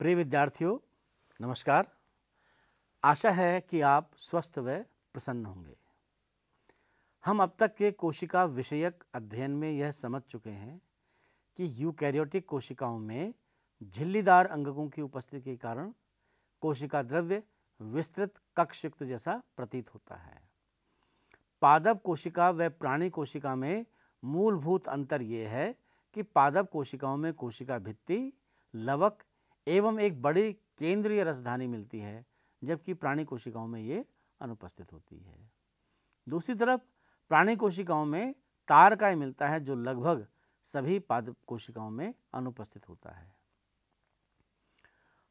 प्रिय विद्यार्थियों नमस्कार आशा है कि आप स्वस्थ व प्रसन्न होंगे हम अब तक के कोशिका विषयक अध्ययन में यह समझ चुके हैं कि यूकैरियोटिक कोशिकाओं में झिल्लीदार अंगकों की उपस्थिति के कारण कोशिका द्रव्य विस्तृत कक्षयुक्त जैसा प्रतीत होता है पादप कोशिका व प्राणी कोशिका में मूलभूत अंतर यह है कि पादप कोशिकाओं में कोशिका भित्ति लवक एवं एक बड़ी केंद्रीय राजधानी मिलती है जबकि प्राणी कोशिकाओं में ये अनुपस्थित होती है दूसरी तरफ प्राणी कोशिकाओं में तार मिलता है जो लगभग सभी पाद कोशिकाओं में अनुपस्थित होता है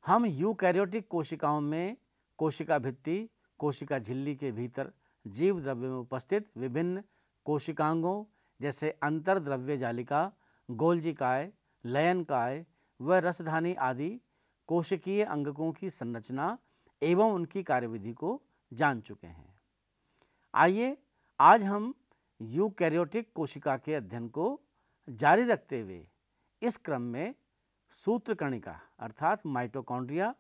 हम यूकैरियोटिक कोशिकाओं में कोशिका भित्ति कोशिका झिल्ली के भीतर जीव द्रव्य में उपस्थित विभिन्न कोशिकांगों जैसे अंतर द्रव्य जालिका गोलजिकाय लयनकाय व रसधानी आदि कोशिकीय अंगकों की संरचना एवं उनकी कार्यविधि को जान चुके हैं आइए आज हम यूकैरियोटिक कोशिका के अध्ययन को जारी रखते हुए इस क्रम में सूत्रकणिका अर्थात माइटोकॉन्ड्रिया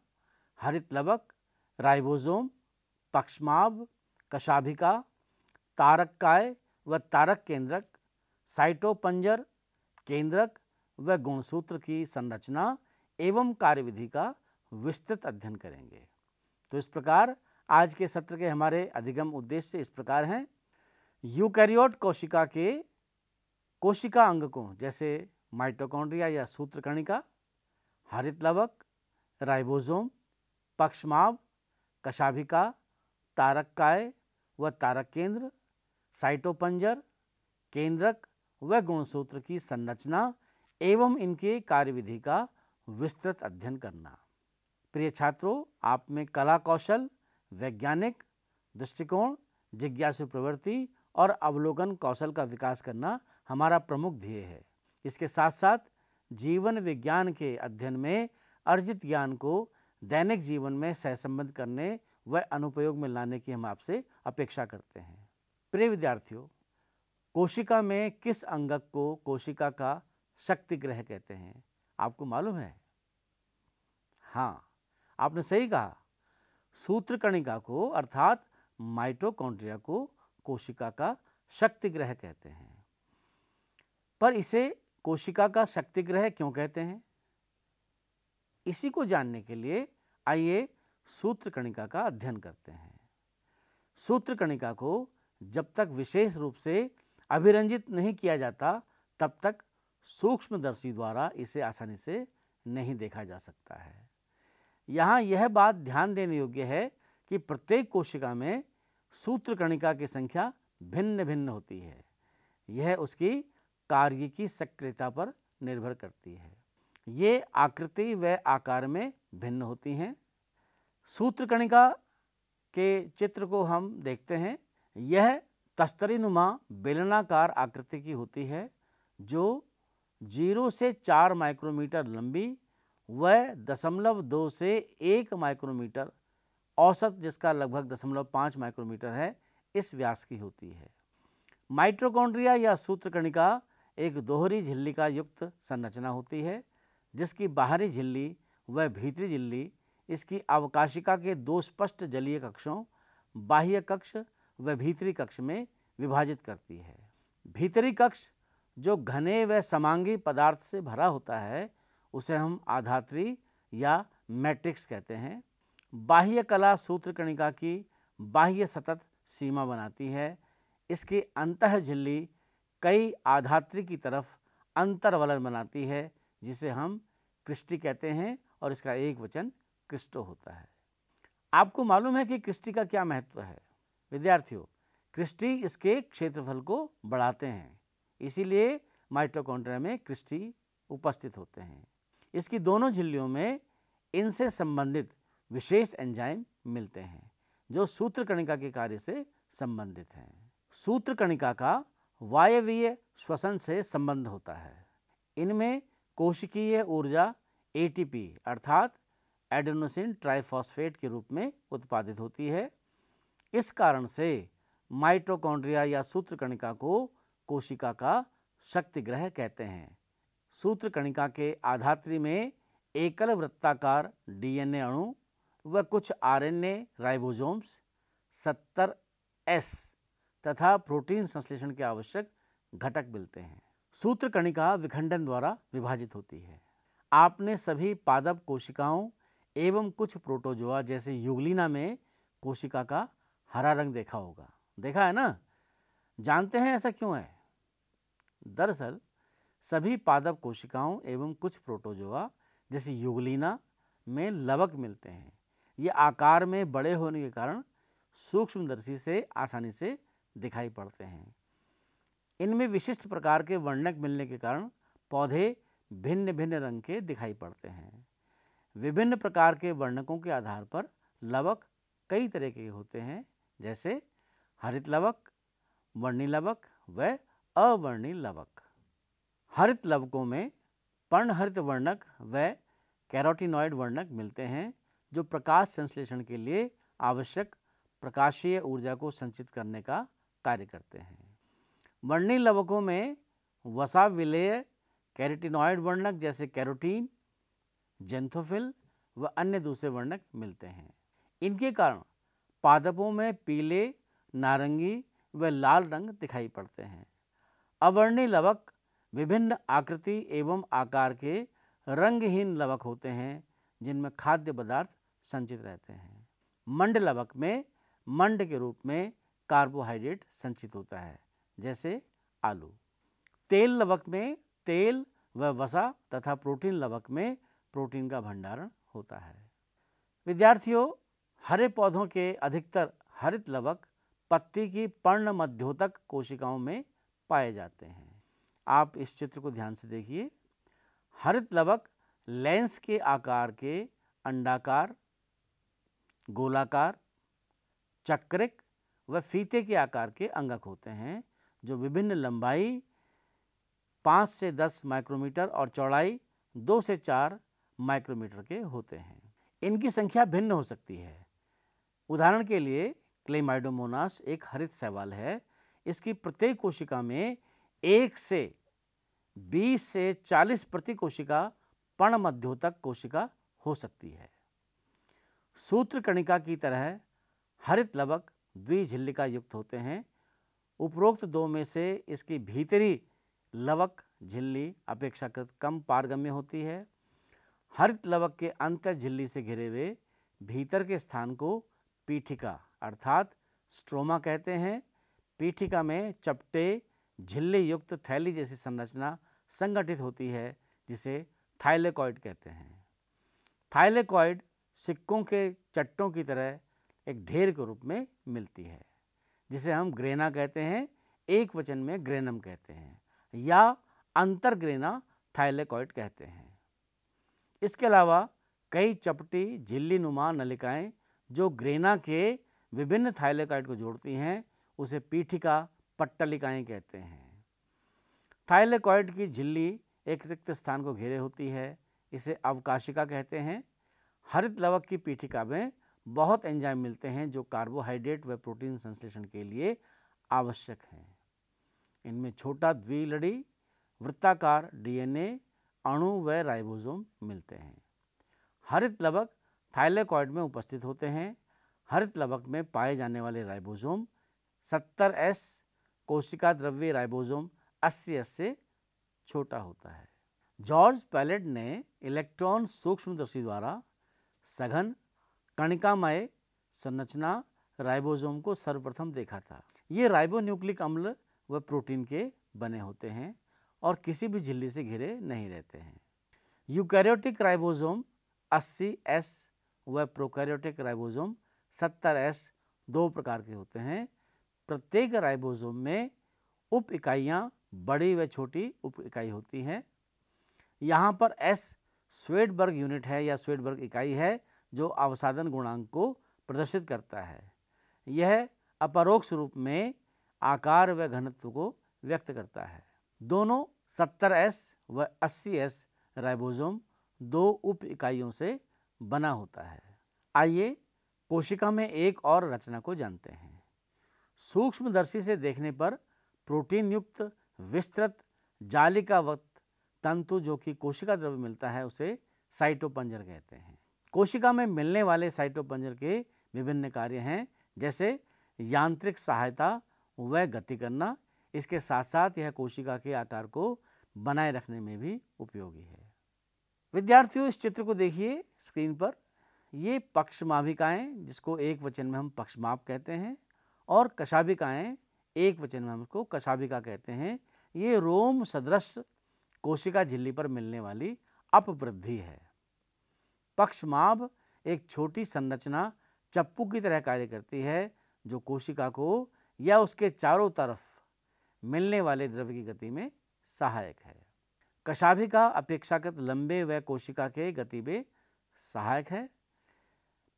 हरित लवक राइबोसोम पक्षमाव कशाभिका तारककाय व तारक केंद्रक साइटोपंजर केंद्रक व गुणसूत्र की संरचना एवं कार्यविधि का विस्तृत अध्ययन करेंगे तो इस प्रकार आज के सत्र के हमारे अधिगम उद्देश्य इस प्रकार हैं यूकैरियोट कोशिका के कोशिका अंग को जैसे माइटोकॉन्ड्रिया या सूत्रकणिका हरित लवक राइबोसोम पक्षमाव कशाभिका तारक काय व तारक केंद्र साइटोपंजर केंद्रक व गुणसूत्र की संरचना एवं इनके कार्यविधि का विस्तृत अध्ययन करना प्रिय छात्रों आप में कला कौशल वैज्ञानिक दृष्टिकोण जिज्ञासु प्रवृत्ति और अवलोकन कौशल का विकास करना हमारा प्रमुख ध्येय है इसके साथ साथ जीवन विज्ञान के अध्ययन में अर्जित ज्ञान को दैनिक जीवन में सहसंबद्ध करने व अनुपयोग में लाने की हम आपसे अपेक्षा करते हैं प्रिय विद्यार्थियों कोशिका में किस अंगक को कोशिका का शक्ति ग्रह कहते हैं आपको मालूम है हाँ आपने सही कहा सूत्रकणिका को अर्थात माइटोकॉन्ड्रिया को कोशिका का शक्ति ग्रह कहते हैं पर इसे कोशिका का शक्ति ग्रह क्यों कहते हैं इसी को जानने के लिए आइए सूत्रकणिका का अध्ययन करते हैं सूत्रकणिका को जब तक विशेष रूप से अभिरंजित नहीं किया जाता तब तक सूक्ष्मदर्शी द्वारा इसे आसानी से नहीं देखा जा सकता है यहाँ यह बात ध्यान देने योग्य है कि प्रत्येक कोशिका में सूत्रकणिका की संख्या भिन्न भिन्न होती है यह उसकी कार्य की सक्रियता पर निर्भर करती है ये आकृति व आकार में भिन्न होती हैं सूत्रकणिका के चित्र को हम देखते हैं यह तस्तरीनुमा बेलनाकार आकृति की होती है जो जीरो से चार माइक्रोमीटर लंबी व दशमलव दो से एक माइक्रोमीटर औसत जिसका लगभग दशमलव पाँच माइक्रोमीटर है इस व्यास की होती है माइट्रोकॉन्ड्रिया या सूत्रकणिका एक दोहरी झिल्ली का युक्त संरचना होती है जिसकी बाहरी झिल्ली व भीतरी झिल्ली इसकी अवकाशिका के दो स्पष्ट जलीय कक्षों बाह्य कक्ष व भीतरी कक्ष में विभाजित करती है भीतरी कक्ष जो घने व समांगी पदार्थ से भरा होता है उसे हम आधात्री या मैट्रिक्स कहते हैं बाह्य कला सूत्र कणिका की बाह्य सतत सीमा बनाती है इसकी अंत झिल्ली कई आधात्री की तरफ अंतर्वलन बनाती है जिसे हम कृष्टि कहते हैं और इसका एक वचन क्रिस्टो होता है आपको मालूम है कि कृष्टि का क्या महत्व है विद्यार्थियों कृष्टि इसके क्षेत्रफल को बढ़ाते हैं इसीलिए माइटोकॉन्ड्रिया में क्रिस्टी उपस्थित होते हैं इसकी दोनों झिल्लियों में इनसे संबंधित विशेष एंजाइम मिलते हैं जो सूत्र कणिका के कार्य से संबंधित हैं सूत्र कणिका का वायवीय श्वसन से संबंध होता है इनमें कोशिकीय ऊर्जा एटीपी अर्थात एडोनोसिन ट्राइफॉस्फेट के रूप में उत्पादित होती है इस कारण से माइटोकॉन्ड्रिया या सूत्रकणिका को कोशिका का शक्ति ग्रह कहते हैं सूत्र कणिका के आधात्री में एकल वृत्ताकार डीएनए अणु व कुछ आरएनए राइबोसोम्स 70 एस तथा प्रोटीन संश्लेषण के आवश्यक घटक मिलते हैं सूत्र कणिका विखंडन द्वारा विभाजित होती है आपने सभी पादप कोशिकाओं एवं कुछ प्रोटोजोआ जैसे युगलिना में कोशिका का हरा रंग देखा होगा देखा है ना जानते हैं ऐसा क्यों है दरअसल सभी पादप कोशिकाओं एवं कुछ प्रोटोजोआ जैसे युगलिना में लवक मिलते हैं ये आकार में बड़े होने के कारण सूक्ष्मदर्शी से आसानी से दिखाई पड़ते हैं इनमें विशिष्ट प्रकार के वर्णक मिलने के कारण पौधे भिन्न भिन्न रंग के दिखाई पड़ते हैं विभिन्न प्रकार के वर्णकों के आधार पर लवक कई तरह के होते हैं जैसे हरित लवक वर्णी लवक व अवर्णी लवक हरित लवकों में पर्णहरित वर्णक व कैरोटिनॉइड वर्णक मिलते हैं जो प्रकाश संश्लेषण के लिए आवश्यक प्रकाशीय ऊर्जा को संचित करने का कार्य करते हैं वर्णी लवकों में वसा विलेय कैरेटिनॉइड वर्णक जैसे कैरोटीन जेंथोफिल व अन्य दूसरे वर्णक मिलते हैं इनके कारण पादपों में पीले नारंगी व लाल रंग दिखाई पड़ते हैं अवर्णी लवक विभिन्न आकृति एवं आकार के रंगहीन लवक होते हैं जिनमें खाद्य पदार्थ संचित रहते हैं मंड लवक में मंड के रूप में कार्बोहाइड्रेट संचित होता है जैसे आलू तेल लवक में तेल व वसा तथा प्रोटीन लवक में प्रोटीन का भंडारण होता है विद्यार्थियों हरे पौधों के अधिकतर हरित लवक पत्ती की पर्ण मध्योतक कोशिकाओं में पाए जाते हैं आप इस चित्र को ध्यान से देखिए हरित लवक लेंस के आकार के अंडाकार गोलाकार चक्रिक व फीते के आकार के अंगक होते हैं जो विभिन्न लंबाई पाँच से दस माइक्रोमीटर और चौड़ाई दो से चार माइक्रोमीटर के होते हैं इनकी संख्या भिन्न हो सकती है उदाहरण के लिए क्लेमाइडोमोनास एक हरित सवाल है इसकी प्रत्येक कोशिका में एक से बीस से चालीस प्रति कोशिका पण मध्योतक कोशिका हो सकती है सूत्र कणिका की तरह हरित लवक द्विझिल्लिका युक्त होते हैं उपरोक्त दो में से इसकी भीतरी लवक झिल्ली अपेक्षाकृत कम पारगम्य होती है हरित लवक के अंतर झिल्ली से घिरे हुए भीतर के स्थान को पीठिका अर्थात स्ट्रोमा कहते हैं पीठिका में चपटे झिल्ली युक्त थैली जैसी संरचना संगठित होती है जिसे थाइलेकॉइड कहते हैं थाइलेकॉइड सिक्कों के चट्टों की तरह एक ढेर के रूप में मिलती है जिसे हम ग्रेना कहते हैं एक वचन में ग्रेनम कहते हैं या अंतरग्रेना थाइलेकॉइड कहते हैं इसके अलावा कई चपटी झिल्ली नुमा नलिकाएँ जो ग्रेना के विभिन्न थाइलेकॉइड को जोड़ती हैं उसे पीठिका पट्टलिकाएँ कहते हैं थाइलेकॉइड की झिल्ली एक रिक्त स्थान को घेरे होती है इसे अवकाशिका कहते हैं हरित लवक की पीठिका में बहुत एंजाइम मिलते हैं जो कार्बोहाइड्रेट व प्रोटीन संश्लेषण के लिए आवश्यक हैं इनमें छोटा द्विलड़ी वृत्ताकार डीएनए अणु व राइबोसोम मिलते हैं हरित लवक थाइलेकॉइड में उपस्थित होते हैं हरित लवक में पाए जाने वाले राइबोसोम सत्तर एस कोशिका द्रव्य राइबोसोम अस्सी एस से छोटा होता है जॉर्ज पैलेट ने इलेक्ट्रॉन सूक्ष्मदर्शी द्वारा सघन कणिकामय संरचना राइबोसोम को सर्वप्रथम देखा था ये राइबोन्यूक्लिक अम्ल व प्रोटीन के बने होते हैं और किसी भी झिल्ली से घिरे नहीं रहते हैं यूकैरियोटिक राइबोसोम अस्सी एस व प्रोकैरियोटिक राइबोसोम सत्तर एस दो प्रकार के होते हैं प्रत्येक राइबोसोम में उप इकाइयाँ बड़ी व छोटी उप इकाई होती हैं यहाँ पर एस स्वेडबर्ग यूनिट है या स्वेडबर्ग इकाई है जो अवसादन गुणांक को प्रदर्शित करता है यह अपरोक्ष रूप में आकार व घनत्व को व्यक्त करता है दोनों 70s व 80s राइबोसोम दो उप इकाइयों से बना होता है आइए कोशिका में एक और रचना को जानते हैं सूक्ष्मदर्शी से देखने पर प्रोटीन युक्त विस्तृत जालिकावत तंतु जो कि कोशिका द्रव्य मिलता है उसे साइटोपंजर कहते हैं कोशिका में मिलने वाले साइटोपंजर के विभिन्न कार्य हैं जैसे यांत्रिक सहायता व गति करना इसके साथ साथ यह कोशिका के आकार को बनाए रखने में भी उपयोगी है विद्यार्थियों इस चित्र को देखिए स्क्रीन पर ये पक्षमाभिकाएं जिसको एक वचन में हम पक्षमाप कहते हैं और कशाबिकाएँ एक वचन में हम उसको कशाबिका कहते हैं ये रोम सदृश कोशिका झिल्ली पर मिलने वाली अपवृद्धि है पक्षमाभ एक छोटी संरचना चप्पू की तरह कार्य करती है जो कोशिका को या उसके चारों तरफ मिलने वाले द्रव्य की गति में सहायक है कशाभिका अपेक्षाकृत लंबे व कोशिका के गति में सहायक है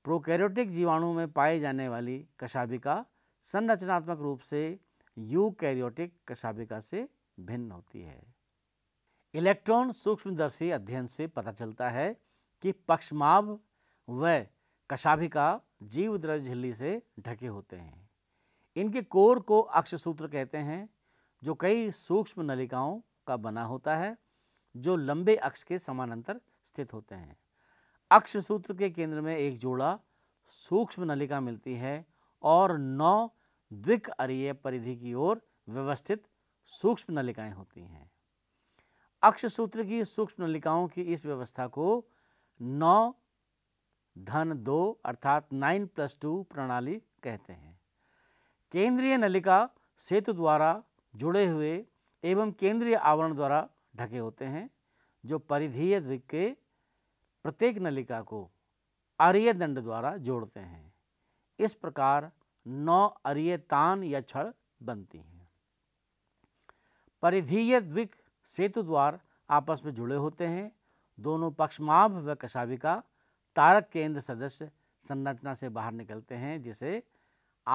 प्रोकैरियोटिक जीवाणु में पाए जाने वाली कशाभिका संरचनात्मक रूप से यूकैरियोटिक कशाबिका से भिन्न होती है इलेक्ट्रॉन सूक्ष्मदर्शी अध्ययन से पता चलता है कि पक्षमाव व कशाभिका जीव द्रव्य झिल्ली से ढके होते हैं इनके कोर को अक्षसूत्र कहते हैं जो कई सूक्ष्म नलिकाओं का बना होता है जो लंबे अक्ष के समानांतर स्थित होते हैं अक्षसूत्र के केंद्र में एक जोड़ा सूक्ष्म नलिका मिलती है और नौ द्विक अरीय परिधि की ओर व्यवस्थित सूक्ष्म नलिकाएं होती हैं अक्ष सूत्र की सूक्ष्म नलिकाओं की इस व्यवस्था को नौ धन दो अर्थात नाइन प्लस टू प्रणाली कहते हैं केंद्रीय नलिका सेतु द्वारा जुड़े हुए एवं केंद्रीय आवरण द्वारा ढके होते हैं जो परिधीय द्विक के प्रत्येक नलिका को आर्य दंड द्वारा जोड़ते हैं इस प्रकार नौ अरियतान या छड़ बनती हैं परिधीय द्विक सेतु द्वार आपस में जुड़े होते हैं दोनों पक्षमाभ व कशाविका तारक केंद्र सदस्य संरचना से बाहर निकलते हैं जिसे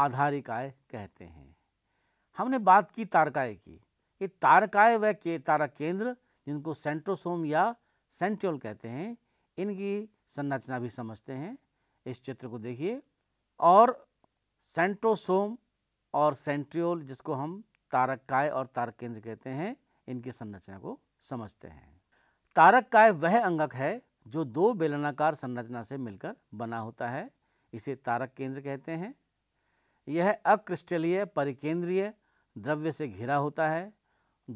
आधारिकाय कहते हैं हमने बात की तारकाय की ये तारकाय व के तारक केंद्र जिनको सेंट्रोसोम या सेंट्योल कहते हैं इनकी संरचना भी समझते हैं इस चित्र को देखिए और सेंट्रोसोम और सेंट्रियोल जिसको हम तारक काय और तारक केंद्र कहते हैं इनकी संरचना को समझते हैं तारक काय वह अंगक है जो दो बेलनाकार संरचना से मिलकर बना होता है इसे तारक केंद्र कहते हैं यह अक्रिस्टलीय परिकेंद्रीय द्रव्य से घिरा होता है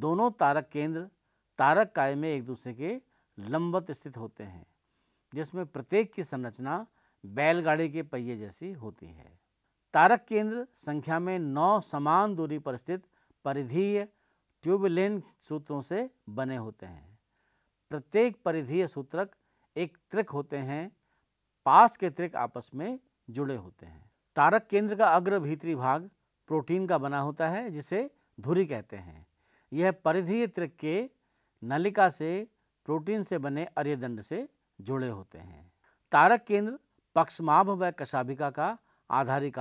दोनों तारक केंद्र तारक काय में एक दूसरे के लंबत स्थित होते हैं जिसमें प्रत्येक की संरचना बैलगाड़ी के पहिए जैसी होती है तारक केंद्र संख्या में नौ समान दूरी पर स्थित परिधीय ट्यूबलेन सूत्रों से बने होते हैं प्रत्येक परिधीय सूत्रक एक त्रिक होते हैं पास के त्रिक आपस में जुड़े होते हैं तारक केंद्र का अग्र भीतरी भाग प्रोटीन का बना होता है जिसे धुरी कहते हैं यह परिधीय त्रिक के नलिका से प्रोटीन से बने अर्यदंड से जुड़े होते हैं तारक केंद्र पक्षमाभ व कशाभिका का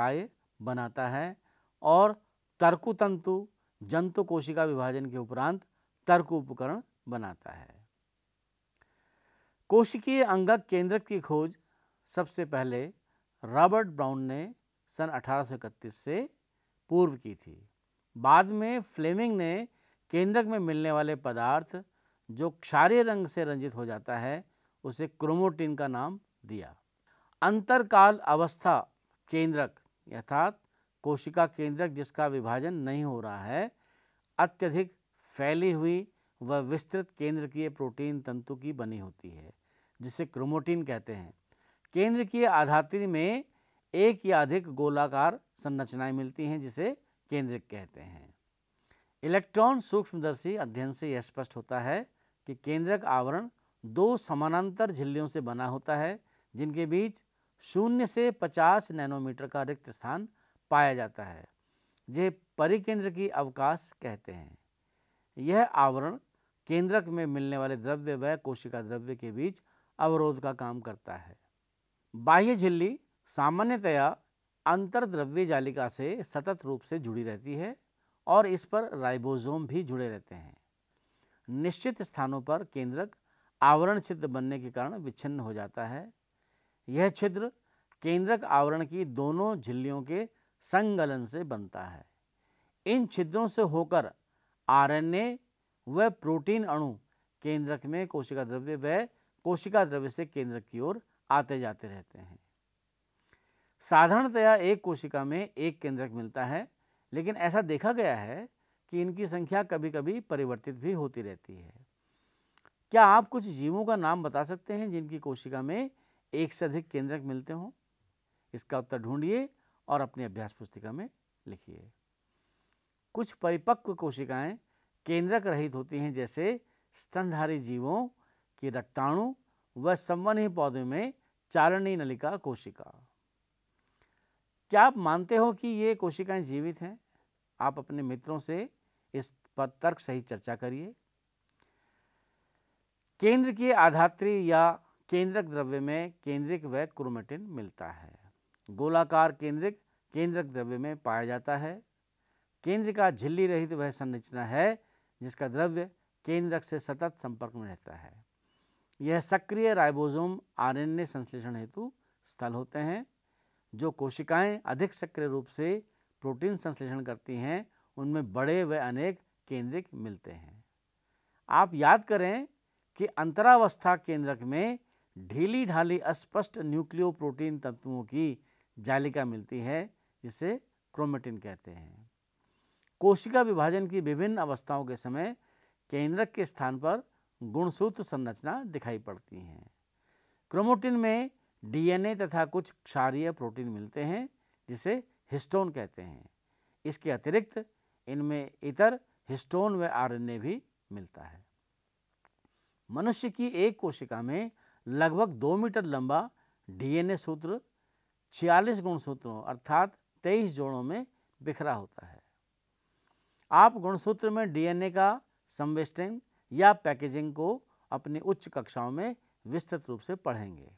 आय बनाता है और तर्कु तंतु जंतु कोशिका विभाजन के उपरांत तर्क उपकरण बनाता है कोशिकीय अंगक केंद्रक की खोज सबसे पहले रॉबर्ट ब्राउन ने सन 1831 से पूर्व की थी बाद में फ्लेमिंग ने केंद्रक में मिलने वाले पदार्थ जो क्षारीय रंग से रंजित हो जाता है उसे क्रोमोटीन का नाम दिया अंतरकाल अवस्था केंद्रक अर्थात कोशिका केंद्रक जिसका विभाजन नहीं हो रहा है अत्यधिक फैली हुई व विस्तृत केंद्र की प्रोटीन तंतु की बनी होती है जिसे क्रोमोटीन कहते हैं केंद्र की आधात्री में एक या अधिक गोलाकार संरचनाएं मिलती हैं जिसे केंद्रिक कहते हैं इलेक्ट्रॉन सूक्ष्मदर्शी अध्ययन से यह स्पष्ट होता है कि केंद्रक आवरण दो समानांतर झिल्लियों से बना होता है जिनके बीच शून्य से पचास नैनोमीटर का रिक्त स्थान पाया जाता है जिसे परिकेंद्र की अवकाश कहते हैं यह आवरण केंद्रक में मिलने वाले द्रव्य व कोशिका द्रव्य के बीच अवरोध का काम करता है बाह्य झिल्ली सामान्यतया अंतरद्रव्य जालिका से सतत रूप से जुड़ी रहती है और इस पर राइबोसोम भी जुड़े रहते हैं निश्चित स्थानों पर केंद्रक आवरण छिद्र बनने के कारण विच्छिन्न हो जाता है यह छिद्र केंद्रक आवरण की दोनों झिल्लियों के संगलन से बनता है इन छिद्रों से होकर आरएनए व प्रोटीन अणु केंद्रक में कोशिका द्रव्य व कोशिका द्रव्य से केंद्रक की ओर आते जाते रहते हैं साधारणतया एक कोशिका में एक केंद्रक मिलता है लेकिन ऐसा देखा गया है कि इनकी संख्या कभी कभी परिवर्तित भी होती रहती है क्या आप कुछ जीवों का नाम बता सकते हैं जिनकी कोशिका में एक से अधिक केंद्रक मिलते हों इसका उत्तर ढूंढिए और अपनी अभ्यास पुस्तिका में लिखिए कुछ परिपक्व कोशिकाएं केंद्रक रहित होती हैं जैसे स्तनधारी जीवों की रक्ताणु व संवनही पौधे में चारणी नलिका कोशिका क्या आप मानते हो कि ये कोशिकाएं जीवित हैं आप अपने मित्रों से इस पर तर्क सही चर्चा करिए केंद्र की आधात्री या केंद्रक द्रव्य में केंद्रिक व क्रोमेटिन मिलता है गोलाकार केंद्रिक केंद्रक द्रव्य में पाया जाता है केंद्र का झिल्ली रहित वह संरचना है जिसका द्रव्य केंद्रक से सतत संपर्क में रहता है यह सक्रिय राइबोसोम आरएनए संश्लेषण हेतु स्थल होते हैं जो कोशिकाएं अधिक सक्रिय रूप से प्रोटीन संश्लेषण करती हैं उनमें बड़े व अनेक केंद्रिक मिलते हैं आप याद करें कि अंतरावस्था केंद्रक में ढीली ढाली अस्पष्ट न्यूक्लियो प्रोटीन तत्वों की जालिका मिलती है जिसे क्रोमेटिन कहते हैं कोशिका विभाजन की विभिन्न अवस्थाओं के समय केंद्रक के स्थान पर गुणसूत्र संरचना दिखाई पड़ती हैं क्रोमोटिन में डीएनए तथा कुछ क्षारीय प्रोटीन मिलते हैं जिसे हिस्टोन कहते हैं इसके अतिरिक्त इनमें इतर हिस्टोन व आरएनए भी मिलता है मनुष्य की एक कोशिका में लगभग दो मीटर लंबा डीएनए सूत्र 46 गुणसूत्रों अर्थात 23 जोड़ों में बिखरा होता है आप गुणसूत्र में डीएनए का संवेष्टन या पैकेजिंग को अपनी उच्च कक्षाओं में विस्तृत रूप से पढ़ेंगे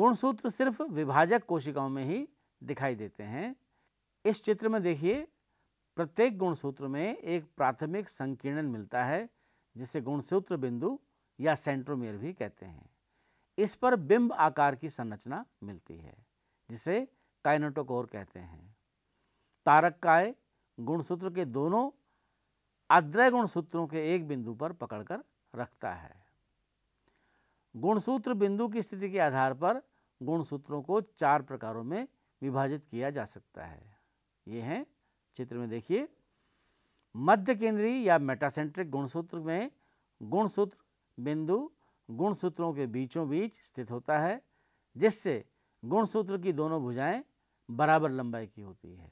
गुणसूत्र सिर्फ विभाजक कोशिकाओं में ही दिखाई देते हैं इस चित्र में देखिए प्रत्येक गुणसूत्र में एक प्राथमिक संकीर्णन मिलता है जिसे गुणसूत्र बिंदु या सेंट्रोमेयर भी कहते हैं इस पर बिंब आकार की संरचना मिलती है जिसे काइनेटोकोर कहते हैं तारक काय गुणसूत्र के दोनों अद्रय गुणसूत्रों के एक बिंदु पर पकड़कर रखता है गुणसूत्र बिंदु की स्थिति के आधार पर गुणसूत्रों को चार प्रकारों में विभाजित किया जा सकता है ये हैं चित्र में देखिए मध्य केंद्रीय या मेटासेंट्रिक गुणसूत्र में गुणसूत्र बिंदु गुणसूत्रों के बीचों बीच स्थित होता है जिससे गुणसूत्र की दोनों भुजाएं बराबर लंबाई की होती है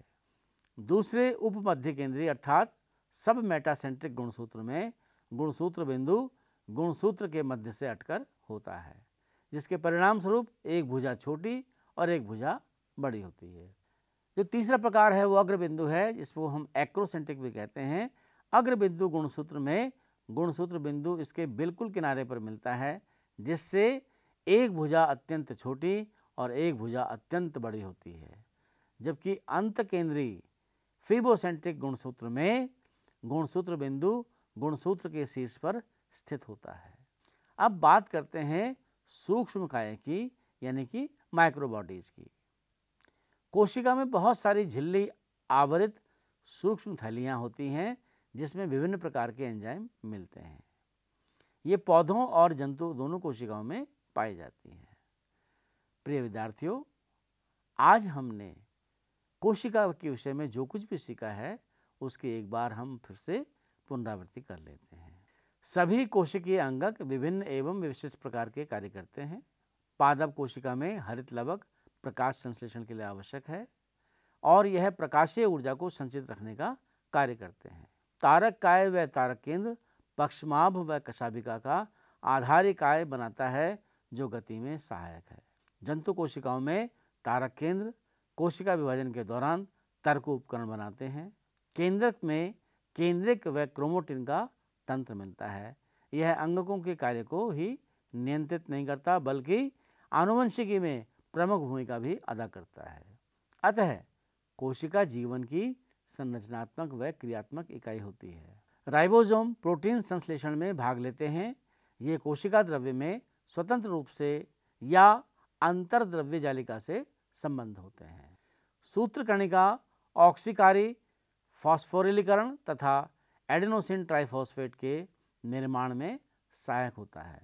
दूसरे उपमध्य केंद्रीय अर्थात सब मेटासेंट्रिक गुणसूत्र में गुणसूत्र बिंदु गुणसूत्र के मध्य से अटकर होता है जिसके परिणाम स्वरूप एक भुजा छोटी और एक भुजा बड़ी होती है जो तीसरा प्रकार है वो अग्रबिंदु है जिसको हम एक्रोसेंट्रिक भी कहते हैं अग्रबिंदु गुणसूत्र में गुणसूत्र बिंदु इसके बिल्कुल किनारे पर मिलता है जिससे एक भुजा अत्यंत छोटी और एक भुजा अत्यंत बड़ी होती है जबकि अंत केंद्रीय फिबोसेंट्रिक गुणसूत्र में गुणसूत्र बिंदु गुणसूत्र के शीर्ष पर स्थित होता है अब बात करते हैं सूक्ष्म काय की यानी कि माइक्रोबॉडीज की कोशिका में बहुत सारी झिल्ली आवरित सूक्ष्म थैलियाँ होती हैं जिसमें विभिन्न प्रकार के एंजाइम मिलते हैं ये पौधों और जंतु दोनों कोशिकाओं में पाई जाती हैं प्रिय विद्यार्थियों आज हमने कोशिका के विषय में जो कुछ भी सीखा है उसकी एक बार हम फिर से पुनरावृत्ति कर लेते हैं सभी कोशिकीय अंगक विभिन्न एवं विशिष्ट प्रकार के कार्य करते हैं पादप कोशिका में हरित लवक प्रकाश संश्लेषण के लिए आवश्यक है और यह प्रकाशीय ऊर्जा को संचित रखने का कार्य करते हैं तारक काय व तारक केंद्र पक्षमाभ व कशाबिका का आधारिक काय बनाता है जो गति में सहायक है जंतु कोशिकाओं में तारक केंद्र कोशिका विभाजन के दौरान तर्क उपकरण बनाते हैं केंद्रक में केंद्रिक व क्रोमोटिन का तंत्र मिलता है यह अंगकों के कार्य को ही नियंत्रित नहीं करता बल्कि आनुवंशिकी में प्रमुख भूमिका भी अदा करता है अतः कोशिका जीवन की संरचनात्मक व क्रियात्मक इकाई होती है राइबोसोम प्रोटीन संश्लेषण में भाग लेते हैं ये कोशिका द्रव्य में स्वतंत्र रूप से या अंतर द्रव्य जालिका से संबंध होते हैं सूत्रकणिका ऑक्सीकारी फॉस्फोरिलीकरण तथा एडेनोसिन ट्राइफॉस्फेट के निर्माण में सहायक होता है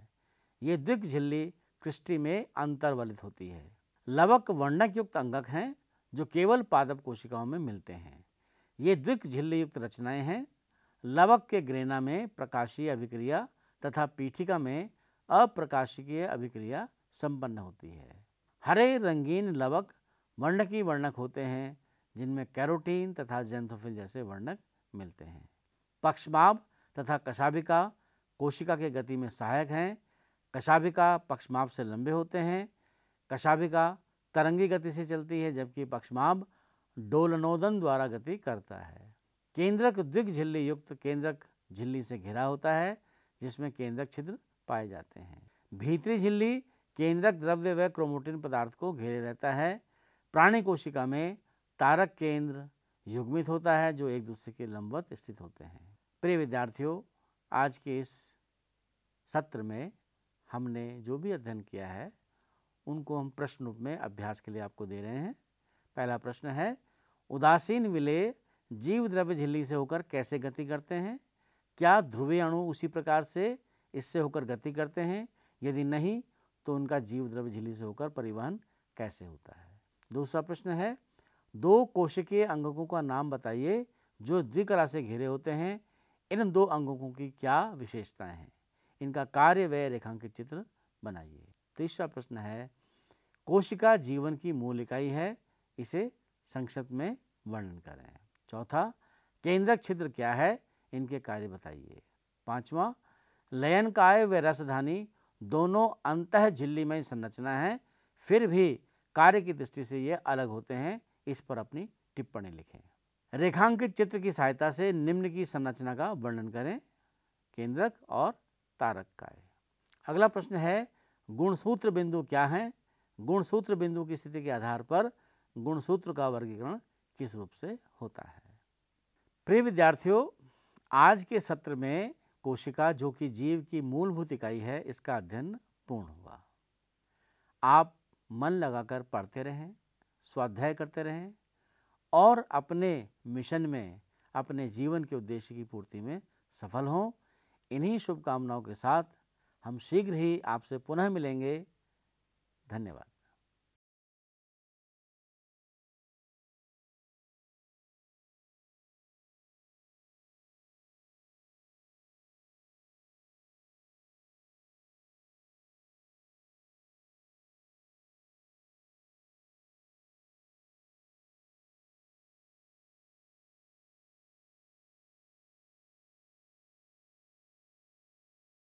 ये द्विग झिल्ली क्रिस्टी में अंतर्वलित होती है लवक वर्णक युक्त अंगक हैं जो केवल पादप कोशिकाओं में मिलते हैं ये द्विक झिल्ली युक्त रचनाएं हैं लवक के ग्रेना में प्रकाशीय अभिक्रिया तथा पीठिका में अप्रकाशिकीय अभिक्रिया संपन्न होती है हरे रंगीन लवक वर्णकी वर्णक होते हैं जिनमें कैरोटीन तथा जेंथोफिल जैसे वर्णक मिलते हैं पक्षमाप तथा कशाभिका कोशिका के गति में सहायक हैं कशाभिका पक्षमाप से लंबे होते हैं कशाभिका तरंगी गति से चलती है जबकि पक्षमाप डोलनोदन द्वारा गति करता है केंद्रक द्विग झिल्ली युक्त केंद्रक झिल्ली से घिरा होता है जिसमें केंद्रक छिद्र पाए जाते हैं भीतरी झिल्ली केंद्रक द्रव्य व क्रोमोटिन पदार्थ को घेरे रहता है प्राणी कोशिका में तारक केंद्र युग्मित होता है जो एक दूसरे के लंबवत स्थित होते हैं प्रिय विद्यार्थियों आज के इस सत्र में हमने जो भी अध्ययन किया है उनको हम प्रश्न रूप में अभ्यास के लिए आपको दे रहे हैं पहला प्रश्न है उदासीन विलय जीव द्रव्य झिल्ली से होकर कैसे गति करते हैं क्या ध्रुवीय अणु उसी प्रकार से इससे होकर गति करते हैं यदि नहीं तो उनका जीव द्रव्य झिल्ली से होकर परिवहन कैसे होता है दूसरा प्रश्न है दो कोशिकीय अंगकों का नाम बताइए जो द्विकला से घिरे होते हैं इन दो अंगकों की क्या विशेषताएं हैं इनका कार्य व्यय रेखांकित चित्र बनाइए तीसरा प्रश्न है कोशिका जीवन की मूल इकाई है इसे संक्षिप्त में वर्णन करें चौथा केंद्रक छिद्र क्या है इनके कार्य बताइए पांचवा लयन काय व रसधानी दोनों अंत झिल्ली में संरचना है फिर भी कार्य की दृष्टि से ये अलग होते हैं इस पर अपनी टिप्पणी लिखें रेखांकित चित्र की सहायता से निम्न की संरचना का वर्णन करें केंद्रक और तारक काय अगला प्रश्न है गुणसूत्र बिंदु क्या हैं गुणसूत्र बिंदु की स्थिति के आधार पर गुणसूत्र का वर्गीकरण किस रूप से होता है प्रिय विद्यार्थियों आज के सत्र में कोशिका जो कि जीव की मूलभूत इकाई है इसका अध्ययन पूर्ण हुआ आप मन लगाकर पढ़ते रहें स्वाध्याय करते रहें और अपने मिशन में अपने जीवन के उद्देश्य की पूर्ति में सफल हों इन्हीं शुभकामनाओं के साथ हम शीघ्र ही आपसे पुनः मिलेंगे धन्यवाद